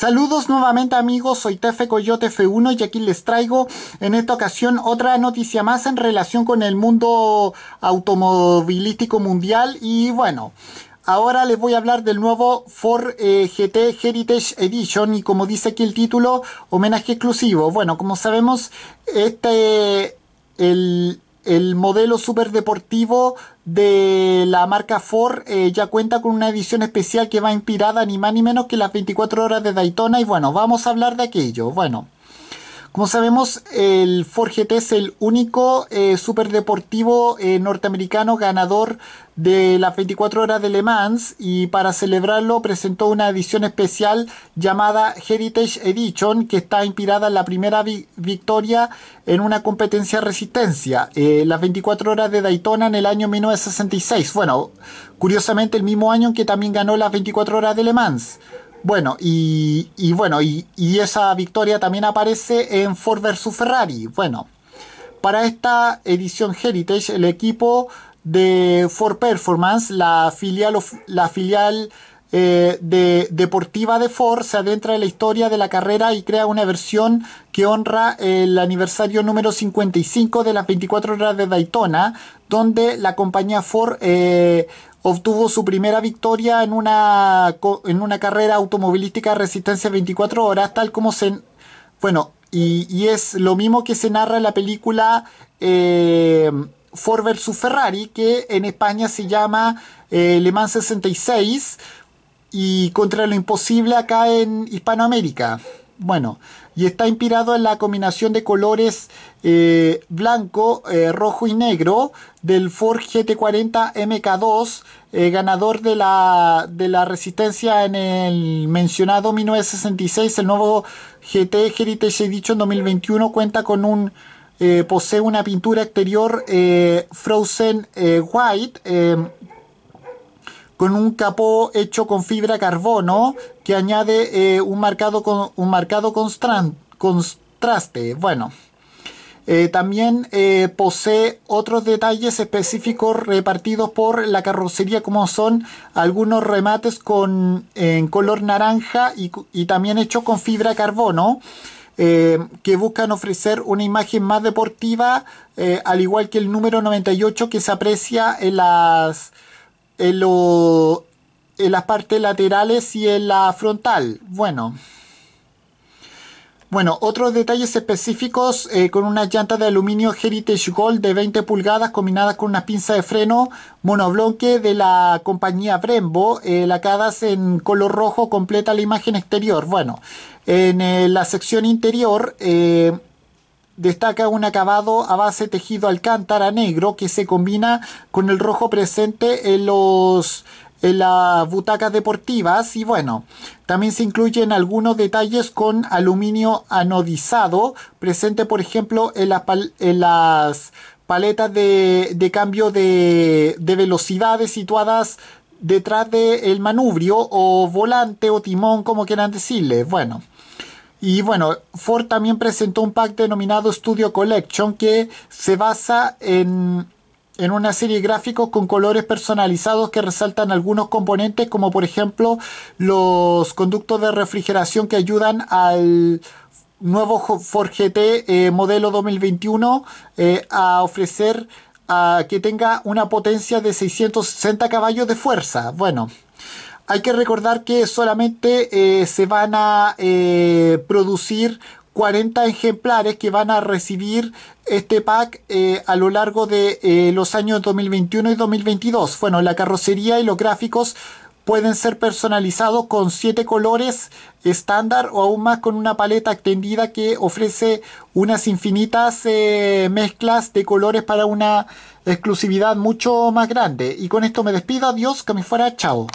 Saludos nuevamente amigos, soy Tefe Coyote F1 y aquí les traigo en esta ocasión otra noticia más en relación con el mundo automovilístico mundial y bueno, Ahora les voy a hablar del nuevo Ford eh, GT Heritage Edition y como dice aquí el título, homenaje exclusivo. Bueno, como sabemos, este, el, el modelo deportivo de la marca Ford eh, ya cuenta con una edición especial que va inspirada ni más ni menos que las 24 horas de Daytona y bueno, vamos a hablar de aquello. Bueno. Como sabemos, el Ford GT es el único eh, superdeportivo eh, norteamericano ganador de las 24 horas de Le Mans y para celebrarlo presentó una edición especial llamada Heritage Edition que está inspirada en la primera victoria en una competencia resistencia, eh, las 24 horas de Daytona en el año 1966. Bueno, curiosamente el mismo año en que también ganó las 24 horas de Le Mans. Bueno, y, bueno, y, esa victoria también aparece en Ford versus Ferrari. Bueno, para esta edición Heritage, el equipo de Ford Performance, la filial, eh, de, deportiva de Ford, se adentra en la historia de la carrera y crea una versión que honra el aniversario número 55 de las 24 horas de Daytona, donde la compañía Ford eh, obtuvo su primera victoria en una, en una carrera automovilística de resistencia 24 horas, tal como se... Bueno, y, es lo mismo que se narra en la película eh, Ford vs. Ferrari, que en España se llama eh, Le Mans 66 y contra lo imposible acá en Hispanoamérica. Bueno, y está inspirado en la combinación de colores eh, blanco, eh, rojo y negro del Ford GT40 MK2, eh, ganador de la, de la resistencia en el mencionado 1966. El nuevo GT Heritage Edition 2021 cuenta con un... posee una pintura exterior Frozen White con un capó hecho con fibra carbono que añade eh, un marcado, con, un marcado contraste. Bueno, eh, también eh, posee otros detalles específicos repartidos por la carrocería como son algunos remates con, en color naranja y, también hechos con fibra carbono. que buscan ofrecer una imagen más deportiva, al igual que el número 98 que se aprecia en las en, las partes laterales y en la frontal. Bueno. Bueno, otros detalles específicos eh, con unas llantas de aluminio Heritage Gold de 20 pulgadas combinadas con una pinza de freno ...monoblonque de la compañía Brembo, eh, lacadas en color rojo, completa la imagen exterior. Bueno, en eh, la sección interior destaca un acabado a base tejido alcántara negro que se combina con el rojo presente en los en las butacas deportivas y bueno, también se incluyen algunos detalles con aluminio anodizado presente por ejemplo en, las paletas de, cambio de, velocidades situadas detrás del el manubrio o volante o timón como quieran decirle. Bueno. Y bueno, Ford también presentó un pack denominado Studio Collection que se basa en, una serie de gráficos con colores personalizados que resaltan algunos componentes como por ejemplo los conductos de refrigeración que ayudan al nuevo Ford GT eh, modelo 2021 eh, a ofrecer a que tenga una potencia de 660 caballos de fuerza. Bueno, hay que recordar que solamente eh, se van a eh, producir 40 ejemplares que van a recibir este pack eh, a lo largo de los años 2021 y 2022. Bueno, la carrocería y los gráficos pueden ser personalizados con 7 colores estándar o aún más con una paleta extendida que ofrece unas infinitas mezclas de colores para una exclusividad mucho más grande. Y con esto me despido, adiós, que me fuera, chao.